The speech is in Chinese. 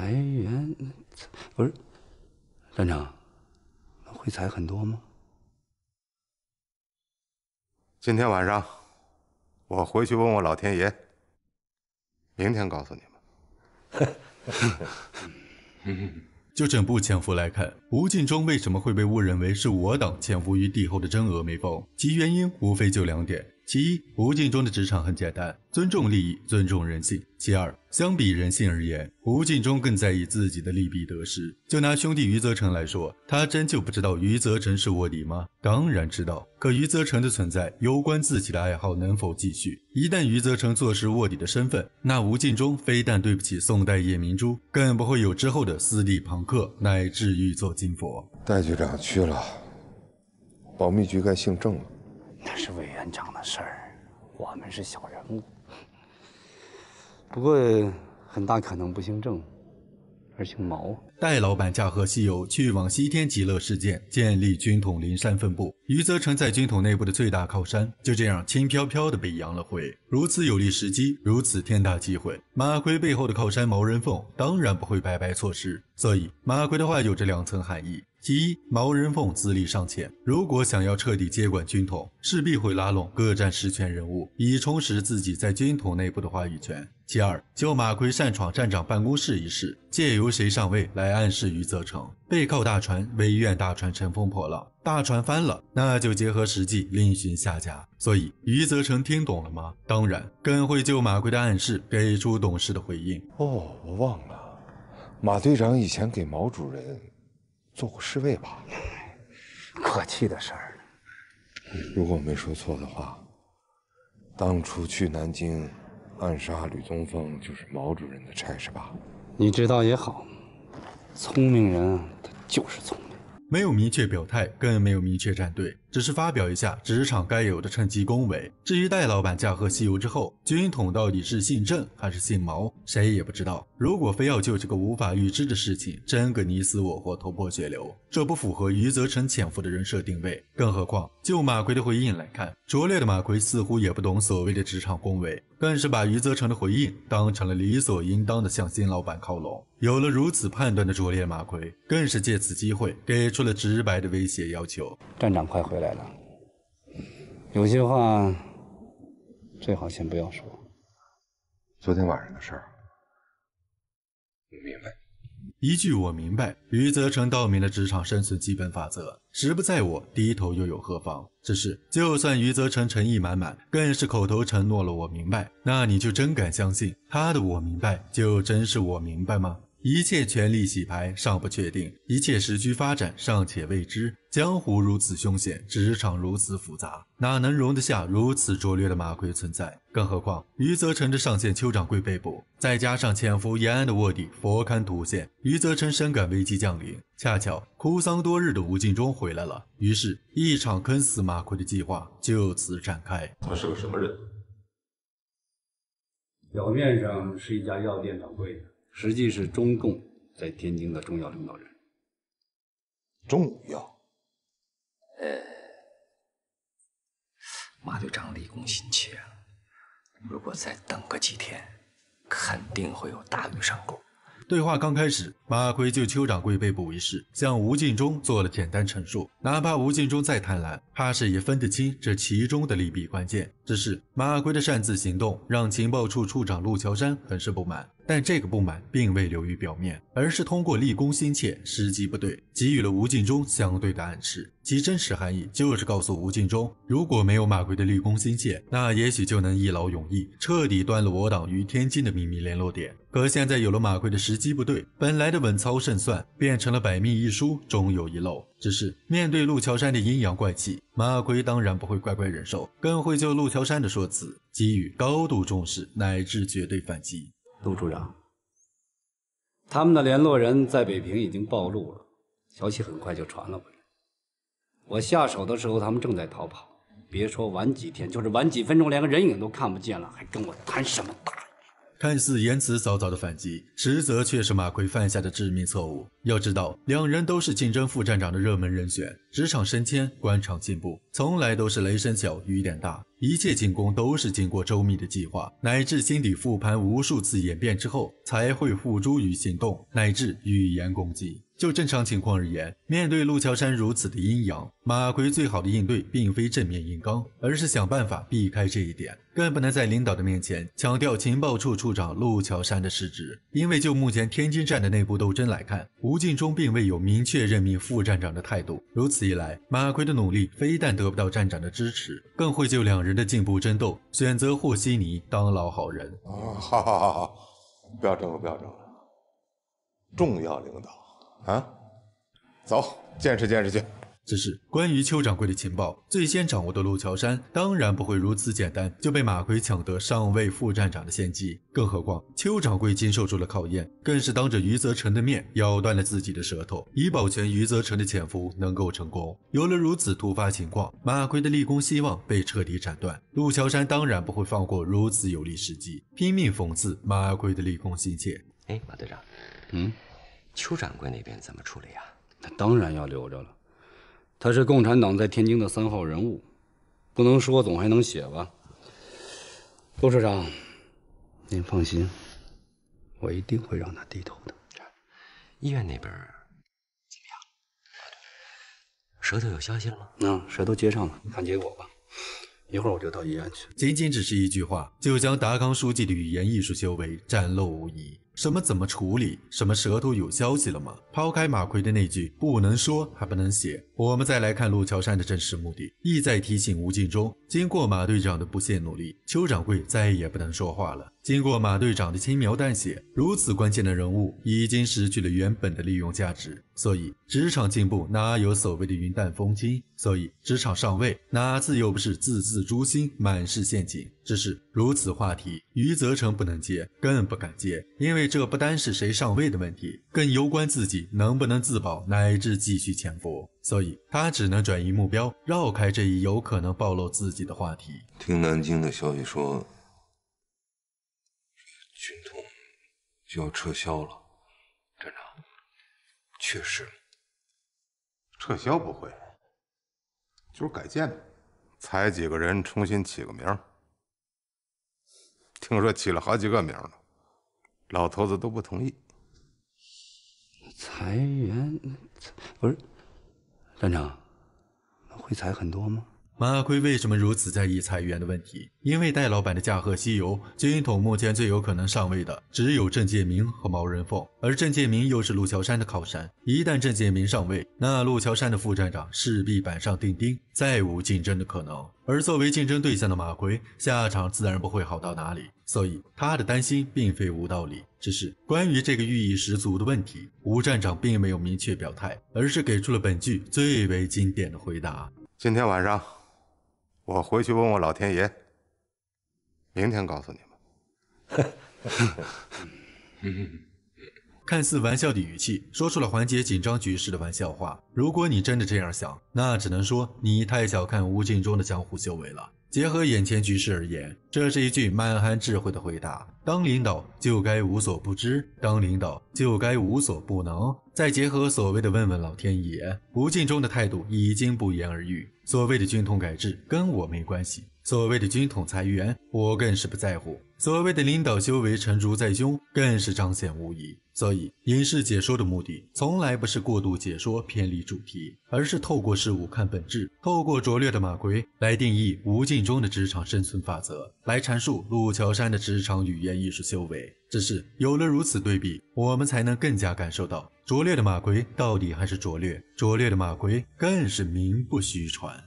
裁员，不是站长，会裁很多吗？今天晚上我回去问问老天爷，明天告诉你们。就整部潜伏来看，吴敬中为什么会被误认为是我党潜伏于敌后的真峨眉峰？其原因无非就两点。其一，吴敬中的职场很简单，尊重利益，尊重人性。其二，相比人性而言，吴敬中更在意自己的利弊得失。就拿兄弟余则成来说，他真就不知道余则成是卧底吗？当然知道。可余则成的存在，攸关自己的爱好能否继续。一旦余则成坐实卧底的身份，那吴敬中非但对不起宋代夜明珠，更不会有之后的私立朋克，乃至玉做金佛。戴局长去了，保密局该姓郑了。南长的事儿，我们是小人物。不过，很大可能不姓郑，而姓毛。戴老板驾鹤西游，去往西天极乐世界，建立军统灵山分部。余则成在军统内部的最大靠山，就这样轻飘飘的被扬了灰。如此有利时机，如此天大机会，马奎背后的靠山毛人凤当然不会白白错失。所以，马奎的话有着两层含义。其一，毛人凤资历尚浅，如果想要彻底接管军统，势必会拉拢各站实权人物，以充实自己在军统内部的话语权。其二，就马奎擅闯站长办公室一事，借由谁上位来暗示余则成，背靠大船，唯愿大船乘风破浪，大船翻了，那就结合实际另寻下家。所以，余则成听懂了吗？当然，更会就马奎的暗示给出懂事的回应。哦，我忘了，马队长以前给毛主任。做过侍卫吧，可气的事儿。如果我没说错的话，当初去南京暗杀吕宗凤就是毛主任的差事吧？你知道也好，聪明人他就是聪明，没有明确表态，更没有明确站队。只是发表一下职场该有的趁机恭维。至于戴老板驾鹤西游之后，军统到底是姓郑还是姓毛，谁也不知道。如果非要就这个无法预知的事情争个你死我活、头破血流，这不符合余则成潜伏的人设定位。更何况，就马奎的回应来看，拙劣的马奎似乎也不懂所谓的职场恭维，更是把余则成的回应当成了理所应当的向新老板靠拢。有了如此判断的拙劣马奎，更是借此机会给出了直白的威胁要求：站长快回！来了，有些话最好先不要说。昨天晚上的事儿，我明白。一句我明白，余则成道明了职场生存基本法则：时不在我，低头又有何妨？只是，就算余则成诚意满满，更是口头承诺了我明白。那你就真敢相信他的我明白，就真是我明白吗？一切权力洗牌尚不确定，一切时局发展尚且未知。江湖如此凶险，职场如此复杂，哪能容得下如此拙劣的马奎存在？更何况余则成的上线邱掌柜被捕，再加上潜伏延安的卧底佛龛突现，余则成深感危机降临。恰巧哭丧多日的吴敬中回来了，于是，一场坑死马奎的计划就此展开。他是个什么人？表面上是一家药店掌柜。的。实际是中共在天津的重要领导人。重要，呃，马队长立功心切，如果再等个几天，肯定会有大鱼上钩。对话刚开始，马奎就邱掌柜被捕一事向吴敬忠做了简单陈述。哪怕吴敬中再贪婪，怕是也分得清这其中的利弊关键。只是马奎的擅自行动，让情报处处长陆桥山很是不满。但这个不满并未流于表面，而是通过立功心切、时机不对，给予了吴敬中相对的暗示。其真实含义就是告诉吴敬忠，如果没有马奎的立功心切，那也许就能一劳永逸，彻底断了我党与天津的秘密联络点。可现在有了马奎的时机不对，本来的稳操胜算变成了百密一疏，终有一漏。只是面对陆桥山的阴阳怪气，马奎当然不会乖乖忍受，更会就陆桥山的说辞给予高度重视，乃至绝对反击。陆处长，他们的联络人在北平已经暴露了，消息很快就传了回来。我下手的时候，他们正在逃跑。别说晚几天，就是晚几分钟，连个人影都看不见了，还跟我谈什么大？看似言辞凿凿的反击，实则却是马奎犯下的致命错误。要知道，两人都是竞争副站长的热门人选，职场升迁、官场进步，从来都是雷声小、雨点大，一切进攻都是经过周密的计划，乃至心底复盘无数次演变之后，才会付诸于行动，乃至语言攻击。就正常情况而言，面对陆桥山如此的阴阳，马奎最好的应对并非正面硬刚，而是想办法避开这一点。更不能在领导的面前强调情报处处长陆桥山的失职，因为就目前天津站的内部斗争来看，吴敬中并未有明确认命副站长的态度。如此一来，马奎的努力非但得不到站长的支持，更会就两人的进步争斗选择和稀泥，当老好人。啊，好好好好，不要争了，不要争了，重要领导。啊，走，见识见识去。这是关于邱掌柜的情报，最先掌握的陆桥山当然不会如此简单就被马奎抢得上位副站长的先机。更何况邱掌柜经受住了考验，更是当着余则成的面咬断了自己的舌头，以保全余则成的潜伏能够成功。有了如此突发情况，马奎的立功希望被彻底斩断。陆桥山当然不会放过如此有利时机，拼命讽刺马奎的立功心切。哎，马队长，嗯。邱掌柜那边怎么处理啊？那当然要留着了，他是共产党在天津的三号人物，不能说总还能写吧？陆处长，您放心，我一定会让他低头的。医院那边怎么样？舌头有消息了吗？嗯，舌头接上了，看结果吧。一会儿我就到医院去。仅仅只是一句话，就将达康书记的语言艺术修为展露无遗。什么怎么处理？什么舌头有消息了吗？抛开马奎的那句“不能说，还不能写”，我们再来看陆桥山的真实目的，意在提醒吴敬中。经过马队长的不懈努力，邱掌柜再也不能说话了。经过马队长的轻描淡写，如此关键的人物已经失去了原本的利用价值，所以职场进步哪有所谓的云淡风轻？所以职场上位哪次又不是字字诛心，满是陷阱？只是如此话题，余则成不能接，更不敢接，因为这不单是谁上位的问题，更攸关自己能不能自保，乃至继续潜伏。所以，他只能转移目标，绕开这一有可能暴露自己的话题。听南京的消息说。就要撤销了，站长，确实，撤销不会，就是改建嘛，裁几个人，重新起个名儿。听说起了好几个名儿呢，老头子都不同意。裁员，不是，站长，会裁很多吗？马奎为什么如此在意裁员的问题？因为戴老板的驾鹤西游，金统目前最有可能上位的只有郑介民和毛人凤，而郑介民又是陆桥山的靠山。一旦郑介民上位，那陆桥山的副站长势必板上钉钉，再无竞争的可能。而作为竞争对象的马奎，下场自然不会好到哪里。所以他的担心并非无道理。只是关于这个寓意十足的问题，吴站长并没有明确表态，而是给出了本剧最为经典的回答：今天晚上。我回去问问老天爷，明天告诉你们。看似玩笑的语气，说出了缓解紧张局势的玩笑话。如果你真的这样想，那只能说你太小看吴敬中的江湖修为了。结合眼前局势而言，这是一句满含智慧的回答。当领导就该无所不知，当领导就该无所不能。再结合所谓的“问问老天爷”，吴敬中的态度已经不言而喻。所谓的军统改制跟我没关系，所谓的军统裁员我更是不在乎，所谓的领导修为成竹在胸更是彰显无疑。所以影视解说的目的从来不是过度解说偏离主题，而是透过事物看本质，透过拙劣的马奎来定义无尽中的职场生存法则，来阐述陆桥山的职场语言艺术修为。只是有了如此对比，我们才能更加感受到拙劣的马奎到底还是拙劣，拙劣的马奎更是名不虚传。